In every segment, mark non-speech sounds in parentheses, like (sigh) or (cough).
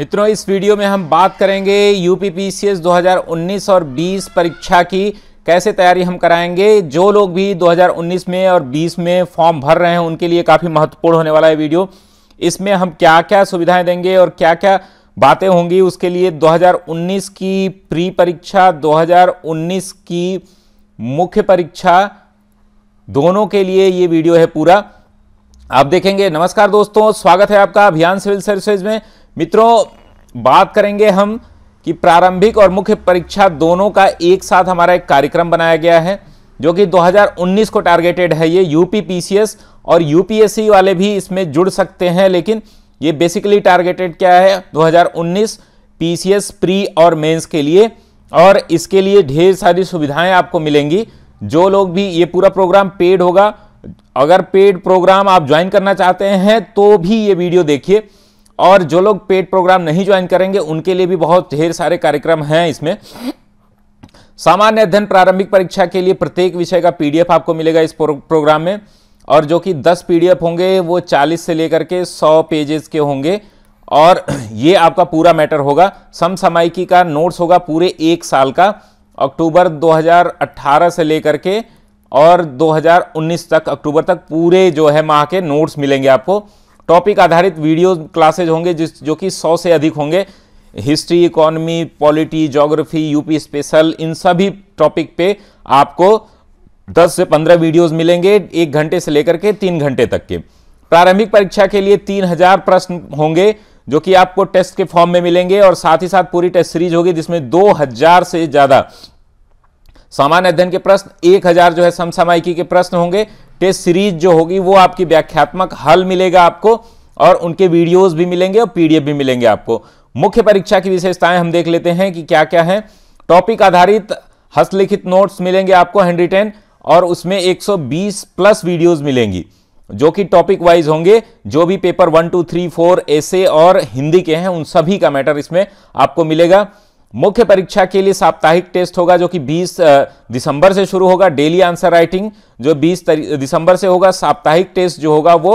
मित्रों इस वीडियो में हम बात करेंगे यू पी 2019 और 20 परीक्षा की कैसे तैयारी हम कराएंगे जो लोग भी 2019 में और 20 में फॉर्म भर रहे हैं उनके लिए काफ़ी महत्वपूर्ण होने वाला है वीडियो इसमें हम क्या क्या सुविधाएं देंगे और क्या क्या बातें होंगी उसके लिए 2019 की प्री परीक्षा 2019 की मुख्य परीक्षा दोनों के लिए ये वीडियो है पूरा आप देखेंगे नमस्कार दोस्तों स्वागत है आपका अभियान सिविल सर्विसेज में मित्रों बात करेंगे हम कि प्रारंभिक और मुख्य परीक्षा दोनों का एक साथ हमारा एक कार्यक्रम बनाया गया है जो कि 2019 को टारगेटेड है ये यूपी पीसीएस और यूपीएससी वाले भी इसमें जुड़ सकते हैं लेकिन ये बेसिकली टारगेटेड क्या है 2019 पीसीएस प्री और मेंस के लिए और इसके लिए ढेर सारी सुविधाएं आपको मिलेंगी जो लोग भी ये पूरा प्रोग्राम पेड होगा अगर पेड प्रोग्राम आप ज्वाइन करना चाहते हैं तो भी ये वीडियो देखिए और जो लोग पेड प्रोग्राम नहीं ज्वाइन करेंगे उनके लिए भी बहुत ढेर सारे कार्यक्रम हैं इसमें सामान्य अध्ययन प्रारंभिक परीक्षा के लिए प्रत्येक विषय का पीडीएफ आपको मिलेगा इस प्रोग्राम में और जो कि 10 पीडीएफ होंगे वो 40 से लेकर के 100 पेजेस के होंगे और (clears throat) ये आपका पूरा मैटर होगा समसामायिकी का नोट्स होगा पूरे एक साल का अक्टूबर 2018 से लेकर के और 2019 तक अक्टूबर तक पूरे जो है माह के नोट्स मिलेंगे आपको टॉपिक आधारित वीडियो क्लासेज होंगे जिस जो कि सौ से अधिक होंगे history economy polity geography UP special इन सभी टॉपिक पे आपको 10 से 15 वीडियोस मिलेंगे एक घंटे से लेकर के तीन घंटे तक के प्रारंभिक परीक्षा के लिए 3000 प्रश्न होंगे जो कि आपको टेस्ट के फॉर्म में मिलेंगे और साथ ही साथ पूरी टेस्ट सीरीज होगी जिसमें 2000 से ज़्यादा सामान्य अध्ययन के प्रश्न हजार जो है समसामयिकी के प्रश्न होंगे टेस्ट सीरीज जो होगी वो आपकी व्याख्यात्मक हल मिलेगा आपको और उनके वीडियोस भी मिलेंगे और पीडीएफ भी मिलेंगे आपको मुख्य परीक्षा की विशेषताएं हम देख लेते हैं कि क्या क्या है टॉपिक आधारित हस्तलिखित नोट्स मिलेंगे आपको हैंड रिटेन और उसमें 120 प्लस वीडियोस मिलेंगी जो कि टॉपिक वाइज होंगे जो भी paper one two three four ऐसे और हिंदी के हैं उन सभी का मैटर इसमें आपको मिलेगा मुख्य परीक्षा के लिए साप्ताहिक टेस्ट होगा जो कि 20 दिसंबर से शुरू होगा डेली आंसर राइटिंग जो 20 दिसंबर से होगा साप्ताहिक टेस्ट जो होगा वो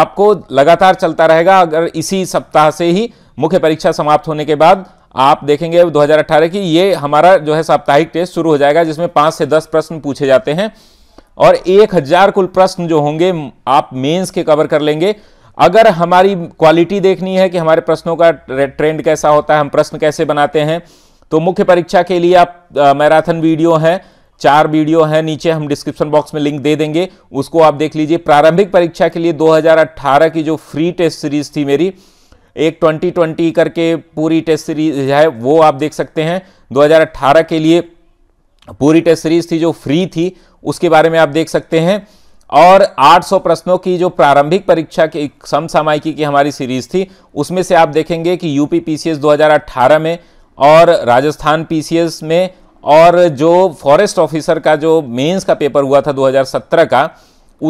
आपको लगातार चलता रहेगा अगर इसी सप्ताह से ही मुख्य परीक्षा समाप्त होने के बाद आप देखेंगे 2018 की ये हमारा जो है साप्ताहिक टेस्ट शुरू हो जाएगा जिसमें पाँच से दस प्रश्न पूछे जाते हैं और एक हजार कुल प्रश्न जो होंगे आप मेन्स के कवर कर लेंगे अगर हमारी क्वालिटी देखनी है कि हमारे प्रश्नों का ट्रेंड कैसा होता है हम प्रश्न कैसे बनाते हैं तो मुख्य परीक्षा के लिए आप मैराथन वीडियो है चार वीडियो है नीचे हम डिस्क्रिप्शन बॉक्स में लिंक दे देंगे उसको आप देख लीजिए प्रारंभिक परीक्षा के लिए 2018 की जो फ्री टेस्ट सीरीज थी मेरी एक 2020 करके पूरी टेस्ट सीरीज है वो आप देख सकते हैं 2018 के लिए पूरी टेस्ट सीरीज थी जो फ्री थी उसके बारे में आप देख सकते हैं और 800 प्रश्नों की जो प्रारंभिक परीक्षा की समसामायिकी की हमारी सीरीज थी उसमें से आप देखेंगे कि यूपी पीसीएस 2018 में और राजस्थान पीसीएस में और जो फॉरेस्ट ऑफिसर का जो मेंस का पेपर हुआ था 2017 का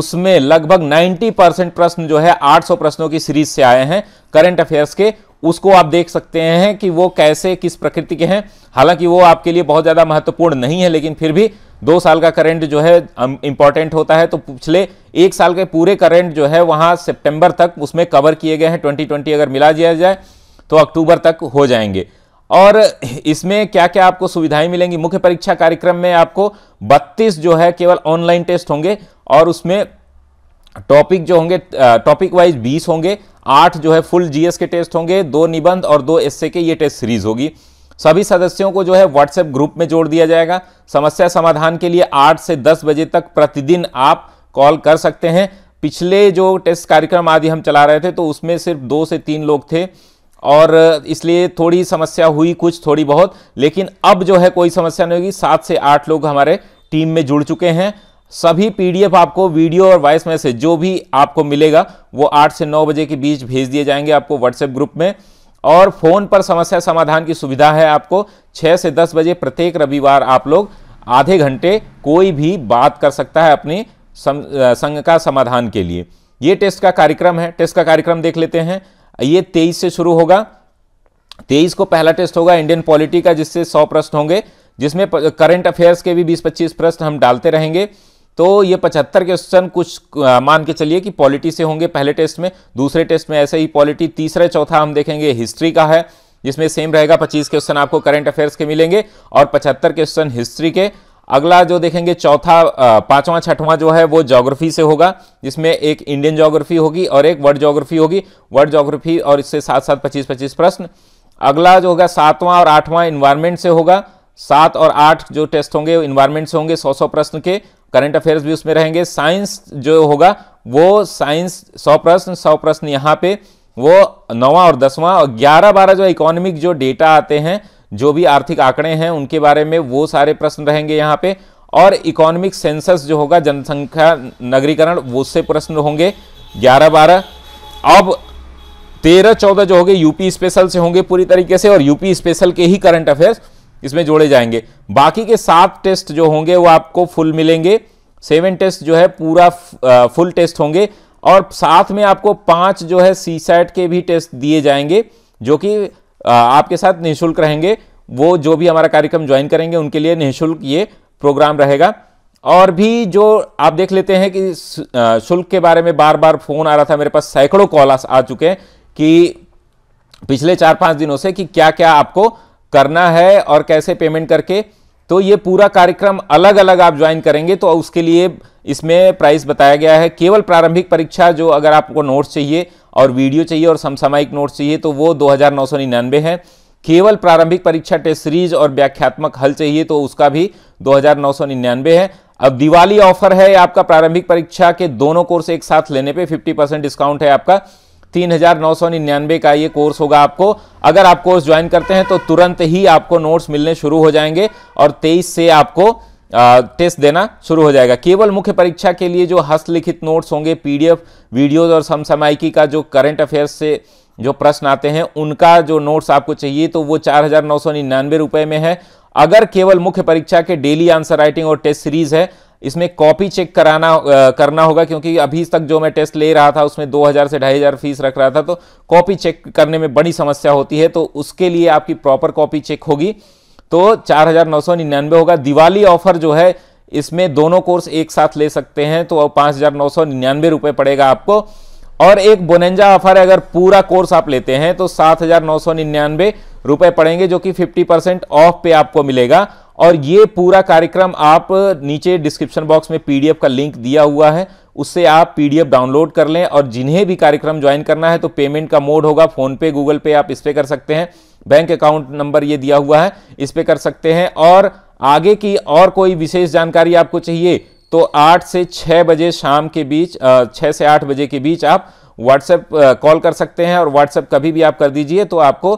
उसमें लगभग 90 परसेंट प्रश्न जो है 800 प्रश्नों की सीरीज से आए हैं करंट अफेयर्स के उसको आप देख सकते हैं कि वो कैसे किस प्रकृति के हैं हालांकि वो आपके लिए बहुत ज़्यादा महत्वपूर्ण नहीं है लेकिन फिर भी दो साल का करंट जो है इंपॉर्टेंट होता है तो पिछले एक साल के पूरे करंट जो है वहां सितंबर तक उसमें कवर किए गए हैं 2020 अगर मिला दिया जाए तो अक्टूबर तक हो जाएंगे और इसमें क्या क्या आपको सुविधाएं मिलेंगी मुख्य परीक्षा कार्यक्रम में आपको 32 जो है केवल ऑनलाइन टेस्ट होंगे और उसमें टॉपिक जो होंगे टॉपिक वाइज बीस होंगे आठ जो है फुल जीएस के टेस्ट होंगे दो निबंध और दो एस के ये टेस्ट सीरीज होगी सभी सदस्यों को जो है व्हाट्सएप ग्रुप में जोड़ दिया जाएगा समस्या समाधान के लिए आठ से दस बजे तक प्रतिदिन आप कॉल कर सकते हैं पिछले जो टेस्ट कार्यक्रम आदि हम चला रहे थे तो उसमें सिर्फ दो से तीन लोग थे और इसलिए थोड़ी समस्या हुई कुछ थोड़ी बहुत लेकिन अब जो है कोई समस्या नहीं होगी सात से आठ लोग हमारे टीम में जुड़ चुके हैं सभी पीडीएफ आपको वीडियो और वॉइस मैसेज जो भी आपको मिलेगा वो आठ से नौ बजे के बीच भेज दिए जाएंगे आपको व्हाट्सएप ग्रुप में और फ़ोन पर समस्या समाधान की सुविधा है आपको छः से दस बजे प्रत्येक रविवार आप लोग आधे घंटे कोई भी बात कर सकता है अपने संघ का समाधान के लिए ये टेस्ट का कार्यक्रम है टेस्ट का कार्यक्रम देख लेते हैं ये तेईस से शुरू होगा तेईस को पहला टेस्ट होगा इंडियन पॉलिटी का जिससे सौ प्रश्न होंगे जिसमें करंट अफेयर्स के भी बीस पच्चीस प्रश्न हम डालते रहेंगे तो ये पचहत्तर क्वेश्चन कुछ मान के चलिए कि पॉलिटी से होंगे पहले टेस्ट में दूसरे टेस्ट में ऐसे ही पॉलिटी तीसरा चौथा हम देखेंगे हिस्ट्री का है जिसमें सेम रहेगा पच्चीस क्वेश्चन आपको करंट अफेयर्स के मिलेंगे और पचहत्तर क्वेश्चन हिस्ट्री के अगला जो देखेंगे चौथा पांचवा छठवां जो है वो जोग्राफी से होगा जिसमें एक इंडियन जोग्राफी होगी और एक वर्ल्ड जोग्राफी होगी वर्ल्ड जोग्राफी और इससे साथ साथ पच्चीस पच्चीस प्रश्न अगला जो होगा सातवां और आठवां इन्वायरमेंट से होगा सात और आठ जो टेस्ट होंगे इन्वायरमेंट से होंगे सौ सौ प्रश्न के करंट अफेयर्स भी उसमें रहेंगे साइंस जो होगा वो साइंस सौ प्रश्न सौ प्रश्न यहाँ पे वो नवा और दसवां और ग्यारह बारह जो इकोनॉमिक जो डेटा आते हैं जो भी आर्थिक आंकड़े हैं उनके बारे में वो सारे प्रश्न रहेंगे यहाँ पे और इकोनॉमिक सेंसस जो होगा जनसंख्या नगरीकरण उससे प्रश्न होंगे ग्यारह बारह अब तेरह चौदह जो होंगे यूपी स्पेशल से होंगे पूरी तरीके से और यूपी स्पेशल के ही करंट अफेयर्स इसमें जोड़े जाएंगे बाकी के सात टेस्ट जो होंगे वो आपको फुल मिलेंगे सेवन टेस्ट जो है पूरा फुल टेस्ट होंगे और साथ में आपको पांच जो है सी सैट के भी टेस्ट दिए जाएंगे जो कि आपके साथ निःशुल्क रहेंगे वो जो भी हमारा कार्यक्रम ज्वाइन करेंगे उनके लिए निःशुल्क ये प्रोग्राम रहेगा और भी जो आप देख लेते हैं कि शुल्क के बारे में बार बार फोन आ रहा था मेरे पास सैकड़ों कॉल आ चुके हैं कि पिछले चार पाँच दिनों से कि क्या क्या आपको करना है और कैसे पेमेंट करके तो ये पूरा कार्यक्रम अलग अलग आप ज्वाइन करेंगे तो उसके लिए इसमें प्राइस बताया गया है केवल प्रारंभिक परीक्षा जो अगर आपको नोट्स चाहिए और वीडियो चाहिए और समसामयिक नोट्स चाहिए तो वो दो है केवल प्रारंभिक परीक्षा टेस्ट सीरीज और व्याख्यात्मक हल चाहिए तो उसका भी दो है अब दिवाली ऑफर है आपका प्रारंभिक परीक्षा के दोनों कोर्स एक साथ लेने पे 50 परसेंट डिस्काउंट है आपका तीन हजार नौ सौ निन्यानवे का ये कोर्स होगा आपको अगर आप कोर्स ज्वाइन करते हैं तो तुरंत ही आपको नोट्स मिलने शुरू हो जाएंगे और तेईस से आपको टेस्ट देना शुरू हो जाएगा केवल मुख्य परीक्षा के लिए जो हस्तलिखित नोट्स होंगे पीडीएफ वीडियोस और समसामायिकी का जो करंट अफेयर्स से जो प्रश्न आते हैं उनका जो नोट्स आपको चाहिए तो वो चार हजार नौ सौ निन्यानवे रुपए में है अगर केवल मुख्य परीक्षा के डेली आंसर राइटिंग और टेस्ट सीरीज है इसमें कॉपी चेक कराना करना होगा क्योंकि अभी तक जो मैं टेस्ट ले रहा था उसमें 2000 से ढाई हजार फीस रख रहा था तो कॉपी चेक करने में बड़ी समस्या होती है तो उसके लिए आपकी प्रॉपर कॉपी चेक होगी तो चार होगा दिवाली ऑफर जो है इसमें दोनों कोर्स एक साथ ले सकते हैं तो पाँच हज़ार नौ सौ पड़ेगा आपको और एक बोनेंजा ऑफर है अगर पूरा कोर्स आप लेते हैं तो सात हज़ार नौ सौ निन्यानवे रुपए पड़ेंगे जो कि 50 परसेंट ऑफ पे आपको मिलेगा और ये पूरा कार्यक्रम आप नीचे डिस्क्रिप्शन बॉक्स में पीडीएफ का लिंक दिया हुआ है उससे आप पीडीएफ डाउनलोड कर लें और जिन्हें भी कार्यक्रम ज्वाइन करना है तो पेमेंट का मोड होगा फोनपे गूगल पे आप इस पर कर सकते हैं बैंक अकाउंट नंबर ये दिया हुआ है इस पर कर सकते हैं और आगे की और कोई विशेष जानकारी आपको चाहिए तो आठ से छः बजे शाम के बीच छः से आठ बजे के बीच आप व्हाट्सएप कॉल कर सकते हैं और व्हाट्सएप कभी भी आप कर दीजिए तो आपको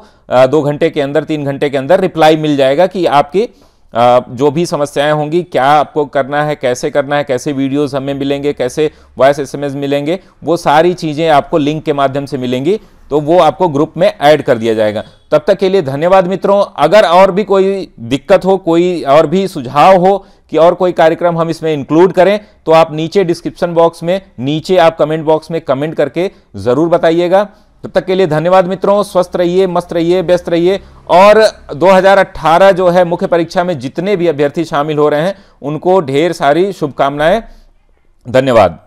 दो घंटे के अंदर तीन घंटे के अंदर रिप्लाई मिल जाएगा कि आपकी जो भी समस्याएं होंगी क्या आपको करना है कैसे करना है कैसे वीडियोस हमें मिलेंगे कैसे वॉइस एसएमएस मिलेंगे वो सारी चीज़ें आपको लिंक के माध्यम से मिलेंगी तो वो आपको ग्रुप में ऐड कर दिया जाएगा तब तक के लिए धन्यवाद मित्रों अगर और भी कोई दिक्कत हो कोई और भी सुझाव हो कि और कोई कार्यक्रम हम इसमें इंक्लूड करें तो आप नीचे डिस्क्रिप्शन बॉक्स में नीचे आप कमेंट बॉक्स में कमेंट करके ज़रूर बताइएगा तब तक के लिए धन्यवाद मित्रों स्वस्थ रहिए मस्त रहिए व्यस्त रहिए और 2018 जो है मुख्य परीक्षा में जितने भी अभ्यर्थी शामिल हो रहे हैं उनको ढेर सारी शुभकामनाएं धन्यवाद